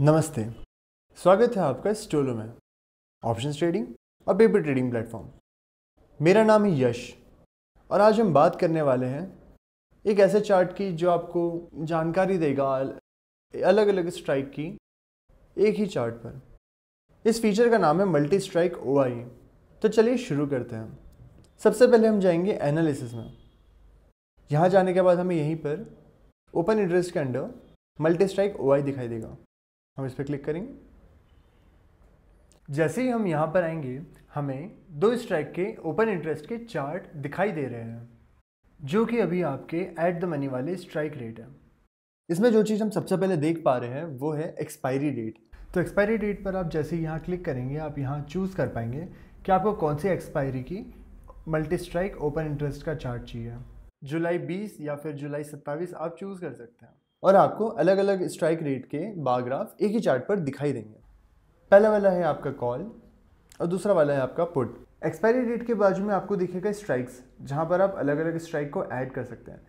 नमस्ते स्वागत है आपका स्टोलो में ऑप्शन ट्रेडिंग और पेपर ट्रेडिंग प्लेटफॉर्म मेरा नाम है यश और आज हम बात करने वाले हैं एक ऐसे चार्ट की जो आपको जानकारी देगा अलग अलग स्ट्राइक की एक ही चार्ट पर इस फीचर का नाम है मल्टी स्ट्राइक ओ तो चलिए शुरू करते हैं सबसे पहले हम जाएंगे एनालिसिस में यहाँ जाने के बाद हमें यहीं पर ओपन इंटरेस्ट के अंडर मल्टी स्ट्राइक ओ दिखाई देगा हम इस पर क्लिक करेंगे जैसे ही हम यहाँ पर आएंगे हमें दो स्ट्राइक के ओपन इंटरेस्ट के चार्ट दिखाई दे रहे हैं जो कि अभी आपके एट द मनी वाले स्ट्राइक रेट है इसमें जो चीज़ हम सबसे पहले देख पा रहे हैं वो है एक्सपायरी डेट तो एक्सपायरी डेट पर आप जैसे ही यहाँ क्लिक करेंगे आप यहाँ चूज़ कर पाएंगे कि आपको कौन सी एक्सपायरी की मल्टी स्ट्राइक ओपन इंटरेस्ट का चार्ट चाहिए जुलाई 20 या फिर जुलाई 27 आप चूज़ कर सकते हैं और आपको अलग अलग स्ट्राइक रेट के बाग्राफ एक ही चार्ट पर दिखाई देंगे पहला वाला है आपका कॉल और दूसरा वाला है आपका पुट एक्सपायरी डेट के बाजू में आपको दिखेगा स्ट्राइक्स जहाँ पर आप अलग अलग स्ट्राइक को ऐड कर सकते हैं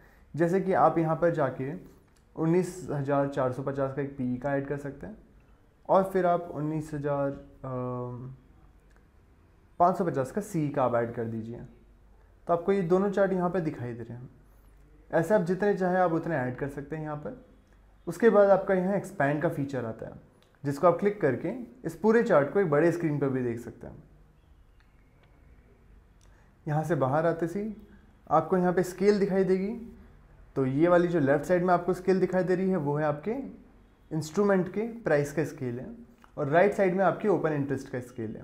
जैसे कि आप यहाँ पर जाके 19,450 का एक पी का ऐड कर सकते हैं और फिर आप 19,550 का सी का आप ऐड कर दीजिए तो आपको ये दोनों चार्ट यहाँ पर दिखाई दे रहे हैं ऐसे आप जितने चाहे आप उतने ऐड कर सकते हैं यहाँ पर उसके बाद आपका यहाँ एक्सपैंड का फीचर आता है जिसको आप क्लिक करके इस पूरे चार्ट को एक बड़े स्क्रीन पर भी देख सकते हैं यहाँ से बाहर आते सी आपको यहाँ पे स्केल दिखाई देगी तो ये वाली जो लेफ्ट साइड में आपको स्केल दिखाई दे रही है वो है आपके इंस्ट्रूमेंट के प्राइस का स्केल है और राइट साइड में आपके ओपन इंटरेस्ट का स्केल है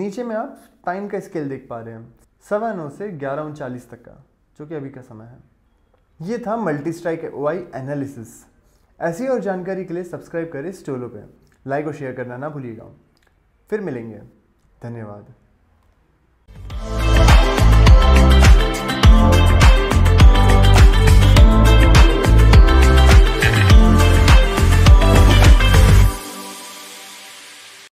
नीचे में आप टाइम का स्केल देख पा रहे हैं सवा नौ से ग्यारह उनचालीस तक का जो कि अभी का समय है ये था मल्टी स्ट्राइक वाई एनालिसिस ऐसी और जानकारी के लिए सब्सक्राइब करें स्टोलो पे लाइक और शेयर करना ना भूलिएगा फिर मिलेंगे धन्यवाद